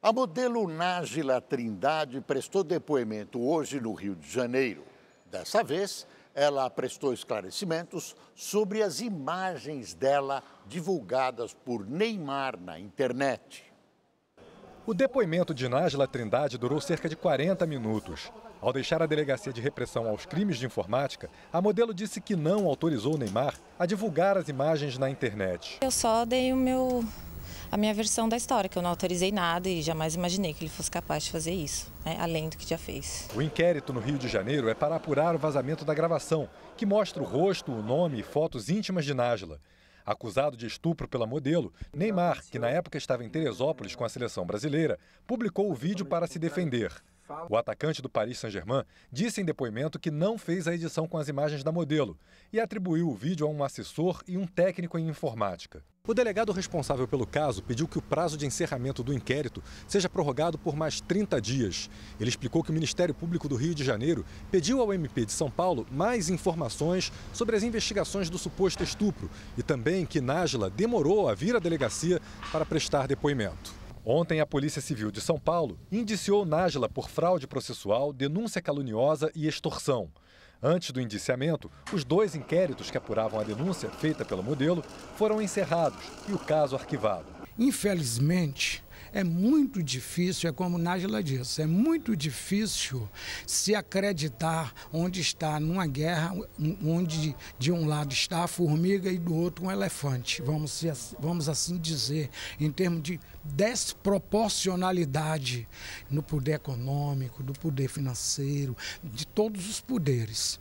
A modelo Nájila Trindade prestou depoimento hoje no Rio de Janeiro. Dessa vez, ela prestou esclarecimentos sobre as imagens dela divulgadas por Neymar na internet. O depoimento de Nájila Trindade durou cerca de 40 minutos. Ao deixar a Delegacia de Repressão aos Crimes de Informática, a modelo disse que não autorizou Neymar a divulgar as imagens na internet. Eu só dei o meu a minha versão da história, que eu não autorizei nada e jamais imaginei que ele fosse capaz de fazer isso, né, além do que já fez. O inquérito no Rio de Janeiro é para apurar o vazamento da gravação, que mostra o rosto, o nome e fotos íntimas de Nájila. Acusado de estupro pela modelo, Neymar, que na época estava em Teresópolis com a seleção brasileira, publicou o vídeo para se defender. O atacante do Paris Saint-Germain disse em depoimento que não fez a edição com as imagens da modelo e atribuiu o vídeo a um assessor e um técnico em informática. O delegado responsável pelo caso pediu que o prazo de encerramento do inquérito seja prorrogado por mais 30 dias. Ele explicou que o Ministério Público do Rio de Janeiro pediu ao MP de São Paulo mais informações sobre as investigações do suposto estupro e também que Nájila demorou a vir à delegacia para prestar depoimento. Ontem, a Polícia Civil de São Paulo indiciou Nájila por fraude processual, denúncia caluniosa e extorsão. Antes do indiciamento, os dois inquéritos que apuravam a denúncia feita pelo modelo foram encerrados e o caso arquivado. Infelizmente, é muito difícil, é como Nájila disse, é muito difícil se acreditar onde está numa guerra, onde de um lado está a formiga e do outro um elefante, vamos, vamos assim dizer, em termos de desproporcionalidade no poder econômico, do poder financeiro, de todos os poderes.